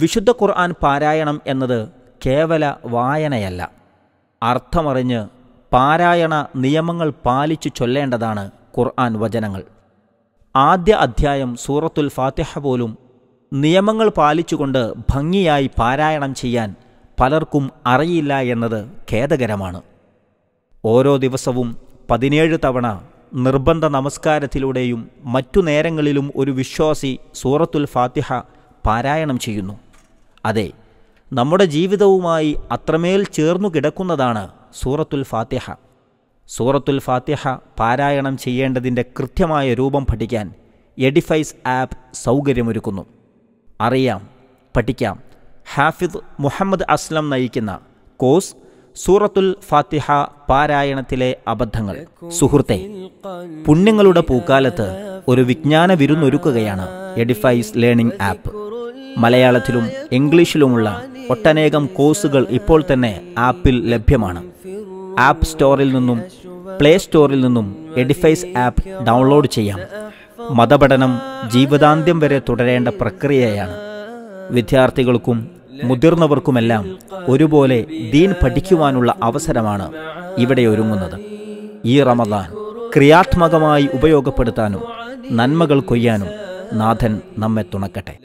വിശുദ്ധ ഖുർആൻ പാരായണം എന്നത് കേവല വായനയല്ല അർത്ഥമറിഞ്ഞ് പാരായണ നിയമങ്ങൾ പാലിച്ചു ചൊല്ലേണ്ടതാണ് ഖുർആൻ വചനങ്ങൾ ആദ്യ അധ്യായം സൂറത്തുൽ ഫാത്തിഹ പോലും നിയമങ്ങൾ പാലിച്ചുകൊണ്ട് ഭംഗിയായി പാരായണം ചെയ്യാൻ പലർക്കും അറിയില്ല എന്നത് ഖേദകരമാണ് ഓരോ ദിവസവും പതിനേഴ് തവണ നിർബന്ധ നമസ്കാരത്തിലൂടെയും മറ്റു നേരങ്ങളിലും ഒരു വിശ്വാസി സൂറത്തുൽ ഫാത്തിഹ പാരായണം ചെയ്യുന്നു അതെ നമ്മുടെ ജീവിതവുമായി അത്രമേൽ ചേർന്നു കിടക്കുന്നതാണ് സൂറത്തുൽ ഫാത്തിഹ സൂറത്തുൽ ഫാത്തിഹ പാരായണം ചെയ്യേണ്ടതിൻ്റെ കൃത്യമായ രൂപം പഠിക്കാൻ എഡിഫൈസ് ആപ്പ് സൗകര്യമൊരുക്കുന്നു അറിയാം പഠിക്കാം ഹാഫിദ് മുഹമ്മദ് അസ്ലം നയിക്കുന്ന കോഴ്സ് സൂറത്തുൽ ഫാത്തിഹ പാരായണത്തിലെ അബദ്ധങ്ങൾ സുഹൃത്തെ പുണ്യങ്ങളുടെ പൂക്കാലത്ത് ഒരു വിജ്ഞാന വിരുന്നൊരുക്കുകയാണ് എഡിഫൈസ് ലേണിംഗ് ആപ്പ് മലയാളത്തിലും ഇംഗ്ലീഷിലുമുള്ള ഒട്ടനേകം കോഴ്സുകൾ ഇപ്പോൾ തന്നെ ആപ്പിൽ ലഭ്യമാണ് ആപ്പ് സ്റ്റോറിൽ നിന്നും പ്ലേ സ്റ്റോറിൽ നിന്നും എഡിഫൈസ് ആപ്പ് ഡൗൺലോഡ് ചെയ്യാം മതപഠനം ജീവിതാന്ത്യം വരെ തുടരേണ്ട പ്രക്രിയയാണ് വിദ്യാർത്ഥികൾക്കും മുതിർന്നവർക്കുമെല്ലാം ഒരുപോലെ ദീൻ പഠിക്കുവാനുള്ള അവസരമാണ് ഇവിടെ ഒരുങ്ങുന്നത് ഈ റമദാൻ ക്രിയാത്മകമായി ഉപയോഗപ്പെടുത്താനും നന്മകൾ കൊയ്യാനും നാഥൻ നമ്മെ തുണക്കട്ടെ